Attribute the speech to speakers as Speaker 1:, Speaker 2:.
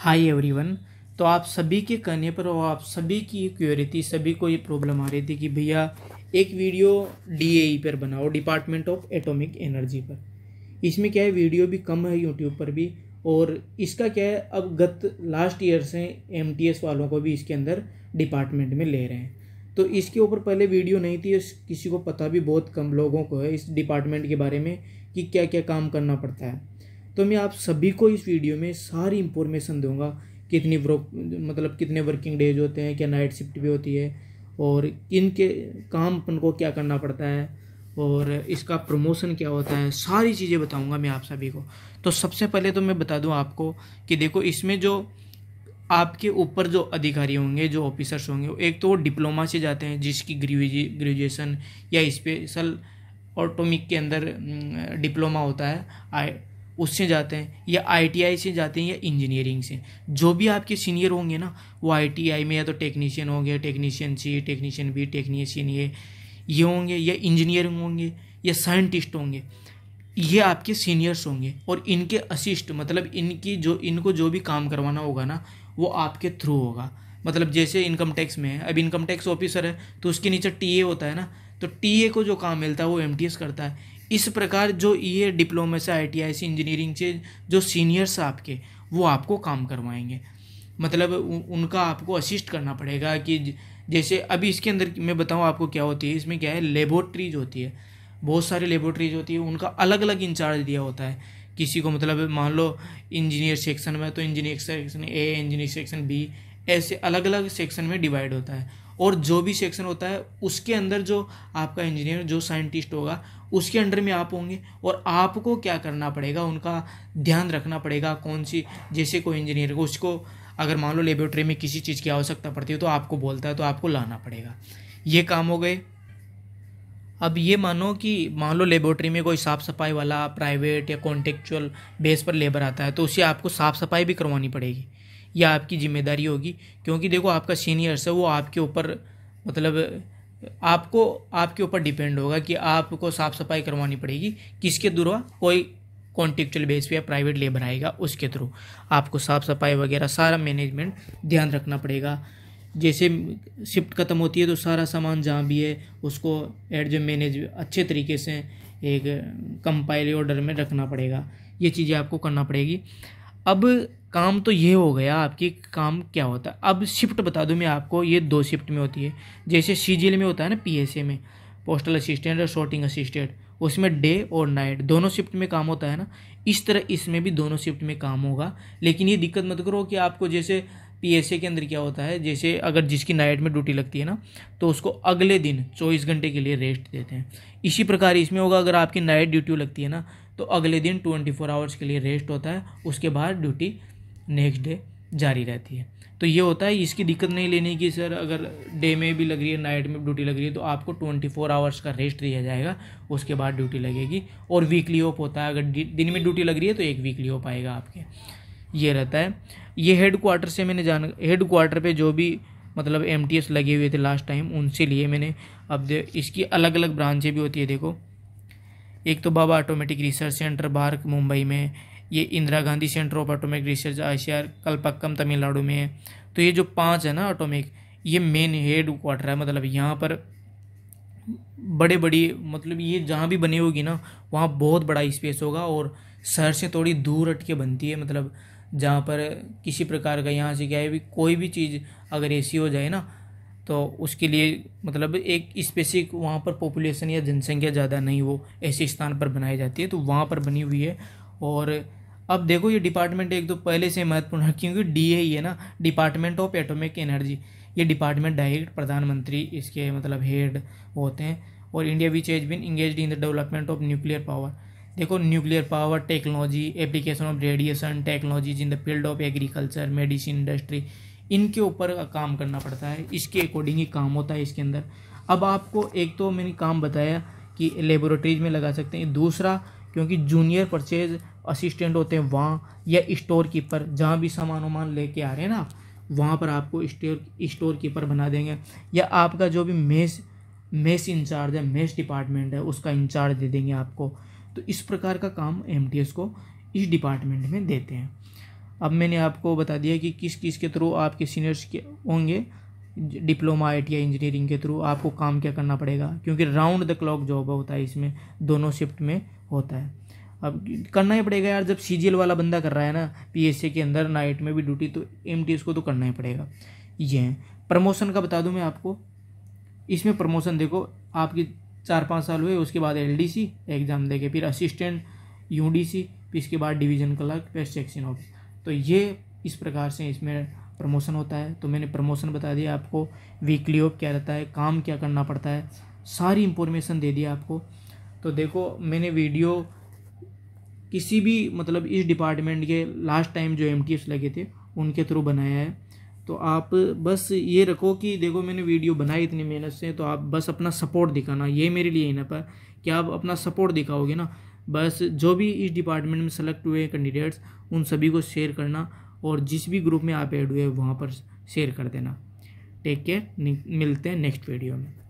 Speaker 1: Hi everyone तो आप सभी के कहने पर और आप सभी की क्यूरी थी सभी को ये प्रॉब्लम आ रही थी कि भैया एक वीडियो डी e पर बनाओ डिपार्टमेंट ऑफ एटॉमिक एनर्जी पर इसमें क्या है वीडियो भी कम है यूट्यूब पर भी और इसका क्या है अब गत लास्ट ईयर से एम वालों को भी इसके अंदर डिपार्टमेंट में ले रहे हैं तो इसके ऊपर पहले वीडियो नहीं थी किसी को पता भी बहुत कम लोगों को है इस डिपार्टमेंट के बारे में कि क्या क्या काम करना पड़ता है तो मैं आप सभी को इस वीडियो में सारी इंफॉर्मेशन दूंगा कितनी वर्क मतलब कितने वर्किंग डेज होते हैं क्या नाइट शिफ्ट भी होती है और किन के काम अपन को क्या करना पड़ता है और इसका प्रमोशन क्या होता है सारी चीज़ें बताऊंगा मैं आप सभी को तो सबसे पहले तो मैं बता दूं आपको कि देखो इसमें जो आपके ऊपर जो अधिकारी होंगे जो ऑफिसर्स होंगे एक तो वो डिप्लोमा से जाते हैं जिसकी ग्रेजुएशन या स्पेशल ऑटोमिक के अंदर डिप्लोमा होता है आई उससे जाते हैं या आईटीआई से जाते हैं या इंजीनियरिंग से जो भी आपके सीनियर होंगे ना वो आईटीआई में या तो टेक्नीशियन होंगे technician C technician B technician ये ये होंगे या इंजीनियरिंग होंगे या साइंटिस्ट होंगे ये आपके सीनियर्स होंगे और इनके असिस्ट मतलब इनकी जो इनको जो भी काम करवाना होगा ना वो आपके थ्रू होगा मतलब जैसे इनकम टैक्स में है अब इनकम टैक्स ऑफिसर है तो उसके नीचे टीए होता है ना तो टीए को जो काम मिलता है वो एमटीएस करता है इस प्रकार जो ये डिप्लोमा से आई इंजीनियरिंग से जो सीनियर्स आपके वो आपको काम करवाएंगे मतलब उनका आपको असिस्ट करना पड़ेगा कि जैसे अभी इसके अंदर मैं बताऊँ आपको क्या होती है इसमें क्या है लेबोरेटरीज होती है बहुत सारी लेबोरेटरीज होती है उनका अलग अलग इंचार्ज दिया होता है किसी को मतलब मान लो इंजीनियर सेक्शन में तो engineer section A engineer section B ऐसे अलग अलग सेक्शन में डिवाइड होता है और जो भी सेक्शन होता है उसके अंदर जो आपका इंजीनियर जो साइंटिस्ट होगा उसके अंडर में आप होंगे और आपको क्या करना पड़ेगा उनका ध्यान रखना पड़ेगा कौन सी जैसे कोई इंजीनियर को उसको अगर मान लो लेबोरेटरी में किसी चीज़ की आवश्यकता पड़ती है तो आपको बोलता है तो आपको लाना पड़ेगा ये काम हो गए अब ये मानो कि मान लो लेबोरेटरी में कोई साफ़ सफाई वाला प्राइवेट या कॉन्टेक्चुअल बेस पर लेबर आता है तो उसे आपको साफ़ सफाई भी करवानी पड़ेगी यह आपकी जिम्मेदारी होगी क्योंकि देखो आपका सीनियर्स है वो आपके ऊपर मतलब आपको आपके ऊपर डिपेंड होगा कि आपको साफ सफाई करवानी पड़ेगी किसके थ्रू हाँ? कोई कॉन्ट्रेक्चुअल बेस पे या प्राइवेट लेबर आएगा उसके थ्रू आपको साफ सफाई वगैरह सारा मैनेजमेंट ध्यान रखना पड़ेगा जैसे शिफ्ट ख़त्म होती है तो सारा सामान जहाँ भी है उसको एड जो मैनेज अच्छे तरीके से एक कंपाइल ऑर्डर में रखना पड़ेगा ये चीज़ें आपको करना पड़ेगी अब काम तो ये हो गया आपकी काम क्या होता है अब शिफ्ट बता दूँ मैं आपको ये दो शिफ्ट में होती है जैसे सी में होता है ना पी में पोस्टल असिस्टेंट और शॉर्टिंग असिस्टेंट उसमें डे और नाइट दोनों शिफ्ट में काम होता है ना इस तरह इसमें भी दोनों शिफ्ट में काम होगा लेकिन ये दिक्कत मत करो कि आपको जैसे पी के अंदर क्या होता है जैसे अगर जिसकी नाइट में ड्यूटी लगती है ना तो उसको अगले दिन चौबीस घंटे के लिए रेस्ट देते हैं इसी प्रकार इसमें होगा अगर आपकी नाइट ड्यूटी लगती है ना तो अगले दिन ट्वेंटी फोर आवर्स के लिए रेस्ट होता है उसके बाद ड्यूटी नेक्स्ट डे जारी रहती है तो ये होता है इसकी दिक्कत नहीं लेने की सर अगर डे में भी लग रही है नाइट में ड्यूटी लग रही है तो आपको ट्वेंटी फोर आवर्स का रेस्ट दिया जाएगा उसके बाद ड्यूटी लगेगी और वीकली ऑफ होता है अगर दिन में ड्यूटी लग रही है तो एक वीकली ऑफ आएगा आपके ये रहता है ये हेड क्वार्टर से मैंने जान हेड क्वार्टर पर जो भी मतलब एम लगे हुए थे लास्ट टाइम उनसे लिए मैंने अब इसकी अलग अलग ब्रांचें भी होती है देखो एक तो बाबा ऑटोमेटिक रिसर्च सेंटर बाहर मुंबई में ये Indira Gandhi centre of automatic research आशियार कलपक्कम तमिलनाडु में है तो ये जो पांच है ना ऑटोमिक ये मेन हेड क्वार्टर है मतलब यहाँ पर बड़े बड़ी मतलब ये जहाँ भी बनी होगी ना वहाँ बहुत बड़ा स्पेस होगा और शहर से थोड़ी दूर हट के बनती है मतलब जहाँ पर किसी प्रकार का यहाँ से क्या है भी कोई भी चीज़ अगर ऐसी हो जाए ना तो उसके लिए मतलब एक स्पेसिफिक वहाँ पर पॉपुलेशन या जनसंख्या ज़्यादा नहीं हो ऐसे स्थान पर बनाई जाती है तो वहाँ पर बनी हुई है और अब देखो ये डिपार्टमेंट एक तो पहले से महत्वपूर्ण है क्योंकि डी ए ही है ना डिपार्टमेंट ऑफ एटॉमिक एनर्जी ये डिपार्टमेंट डायरेक्ट प्रधानमंत्री इसके मतलब हेड होते हैं और India which has been engage in the development of nuclear power देखो nuclear power technology application of radiation technologies in the field of agriculture medicine industry इनके ऊपर काम करना पड़ता है इसके अकॉर्डिंग ही काम होता है इसके अंदर अब आपको एक तो मैंने काम बताया कि लेबोरेटरीज में लगा सकते हैं दूसरा क्योंकि जूनियर परचेज असिस्टेंट होते हैं वहाँ या स्टोर कीपर जहाँ भी सामान वामान लेके आ रहे हैं ना वहाँ पर आपको स्टोर स्टोर कीपर बना देंगे या आपका जो भी मेस मेस इंचार्ज है मेस डिपार्टमेंट है उसका इंचार्ज दे देंगे आपको तो इस प्रकार का काम एम को इस डिपार्टमेंट में देते हैं अब मैंने आपको बता दिया कि किस किस के थ्रू आपके सीनियर्स के होंगे डिप्लोमा आई इंजीनियरिंग के थ्रू आपको काम क्या करना पड़ेगा क्योंकि राउंड द क्लॉक जॉब होता है इसमें दोनों शिफ्ट में होता है अब करना ही पड़ेगा यार जब सी वाला बंदा कर रहा है ना पी के अंदर नाइट में भी ड्यूटी तो एम को तो करना ही पड़ेगा ये है प्रमोशन का बता दूँ मैं आपको इसमें प्रमोशन देखो आपकी चार पाँच साल हुए उसके बाद एल एग्ज़ाम देके फिर असिस्टेंट यू फिर इसके बाद डिवीज़न क्लर्क फिर सेक्शन ऑफिस तो ये इस प्रकार से इसमें प्रमोशन होता है तो मैंने प्रमोशन बता दिया आपको वीकली ऑफ क्या रहता है काम क्या करना पड़ता है सारी इंफॉर्मेशन दे दिया आपको तो देखो मैंने वीडियो किसी भी मतलब इस डिपार्टमेंट के लास्ट टाइम जो एम लगे थे उनके थ्रू बनाया है तो आप बस ये रखो कि देखो मैंने वीडियो बनाई इतनी मेहनत से तो आप बस अपना सपोर्ट दिखाना ये मेरे लिए ही ना पर कि आप अपना सपोर्ट दिखाओगे ना बस जो भी इस डिपार्टमेंट में सेलेक्ट हुए कैंडिडेट्स उन सभी को शेयर करना और जिस भी ग्रुप में आप ऐड हुए वहाँ पर शेयर कर देना टेक केयर मिलते हैं नेक्स्ट वीडियो में